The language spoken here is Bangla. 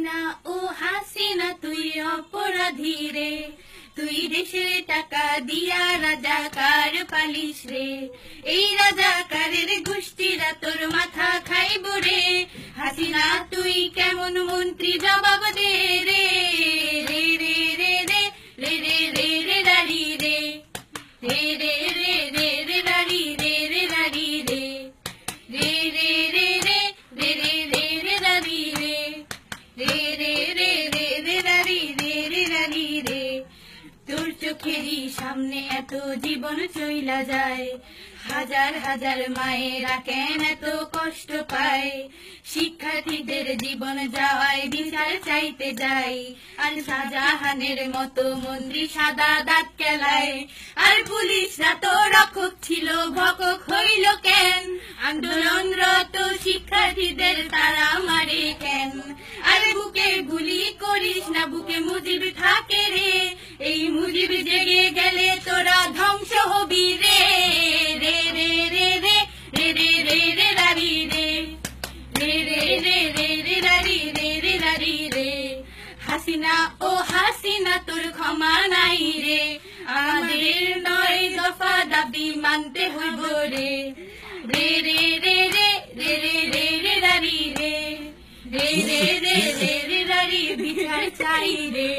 হাসিনা ও হাসিনা তুই অপরাধী রে তুই দেশের টাকা দিয়া কার পালিশ রে এই কারের গোষ্ঠীরা তোর মাথা খাইব রে হাসিনা তুই কেমন মন্ত্রী জবাব দে রে রে রে রে রে রে রে রে রে রাড়ি রে রে রে রে রে রে রাড়ি রে রে রাড়ি রে রে রে রে সামনে এত জীবন চইলা যায় হাজার হাজার মায়েরা কেন এত কষ্ট পায় শিক্ষার্থীদের জীবন যাওয়ায় বিচার চাইতে যাই আর শাহজাহানের মতো মন্দির সাদা দাঁত কেলায় আর পুলিশরা তো রক্ষক ছিল ভকক হইল কেন আন্দোলনরত শিক্ষার্থীদের তারা মারে বুকে মুজিব থাকে রে এই মুজিব জেগে গেলে তোরা ধ্বংস হবি রে রে রে রে রে রে রে রে রে রারি রে রে রে রে রে রে রারি রে রে রারি রে হাসিনা ও হাসিনা তোর ক্ষমা নাই রে আমাদের নয় দফা দাবি মানতে হইব রে রে রে রে রে রে রে রে রারি রে রে রে রে রে চাই রে